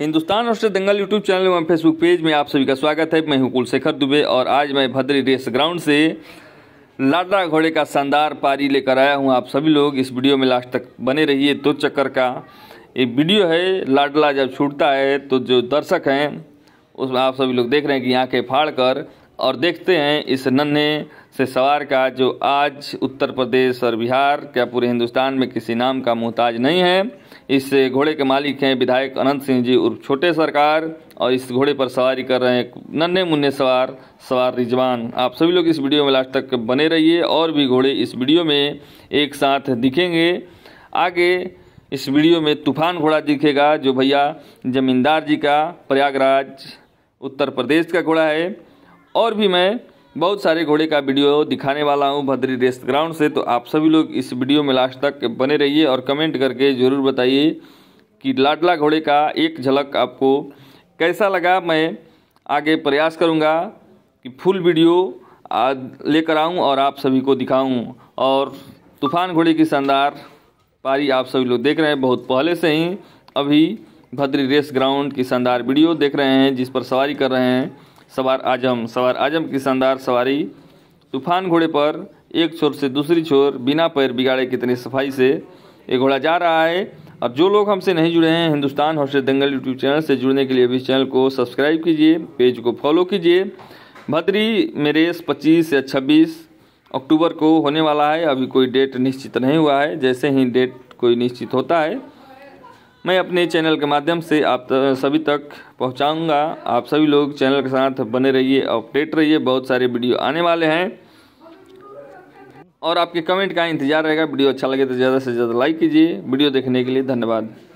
Hindustan hostel Dangal YouTube channel एवं Facebook page में आप सभी का स्वागत है मैं हूं कुलशेखर दुबे और आज मैं भद्री रेस ग्राउंड से लाडरा घोड़े का शानदार पारी लेकर आया हूं आप सभी लोग इस वीडियो में लास्ट तक बने रहिए दो तो चक्कर का ये वीडियो है लाडला जब छूटता है तो जो दर्शक हैं उसमें आप सभी लोग देख रहे हैं कि आँखें फाड़ कर और देखते हैं इस नन्हे से सवार का जो आज उत्तर प्रदेश और बिहार क्या पूरे हिंदुस्तान में किसी नाम का मोहताज नहीं है इस घोड़े के मालिक हैं विधायक अनंत सिंह जी उर्फ छोटे सरकार और इस घोड़े पर सवारी कर रहे हैं नन्हे मुन्ने सवार सवार रिजवान आप सभी लोग इस वीडियो में लास्ट तक बने रहिए और भी घोड़े इस वीडियो में एक साथ दिखेंगे आगे इस वीडियो में तूफान घोड़ा दिखेगा जो भैया जमींदार जी का प्रयागराज उत्तर प्रदेश का घोड़ा है और भी मैं बहुत सारे घोड़े का वीडियो दिखाने वाला हूँ भद्री रेस ग्राउंड से तो आप सभी लोग इस वीडियो में लास्ट तक बने रहिए और कमेंट करके ज़रूर बताइए कि लाडला घोड़े का एक झलक आपको कैसा लगा मैं आगे प्रयास करूँगा कि फुल वीडियो लेकर आऊँ और आप सभी को दिखाऊँ और तूफान घोड़े की शानदार पारी आप सभी लोग देख रहे हैं बहुत पहले से ही अभी भद्री रेस ग्राउंड की शानदार वीडियो देख रहे हैं जिस पर सवारी कर रहे हैं सवार आजम सवार आजम की शानदार सवारी तूफान घोड़े पर एक छोर से दूसरी छोर बिना पैर बिगाड़े कितनी सफाई से ये घोड़ा जा रहा है और जो लोग हमसे नहीं जुड़े हैं हिंदुस्तान हौसले दंगल यूट्यूब चैनल से जुड़ने के लिए अभी चैनल को सब्सक्राइब कीजिए पेज को फॉलो कीजिए भद्री में रेस पच्चीस या छब्बीस अक्टूबर को होने वाला है अभी कोई डेट निश्चित नहीं हुआ है जैसे ही डेट कोई निश्चित होता है मैं अपने चैनल के माध्यम से आप सभी तक पहुंचाऊंगा आप सभी लोग चैनल के साथ बने रहिए अपडेट रहिए बहुत सारे वीडियो आने वाले हैं और आपके कमेंट का इंतजार रहेगा वीडियो अच्छा लगे तो ज़्यादा से ज़्यादा लाइक कीजिए वीडियो देखने के लिए धन्यवाद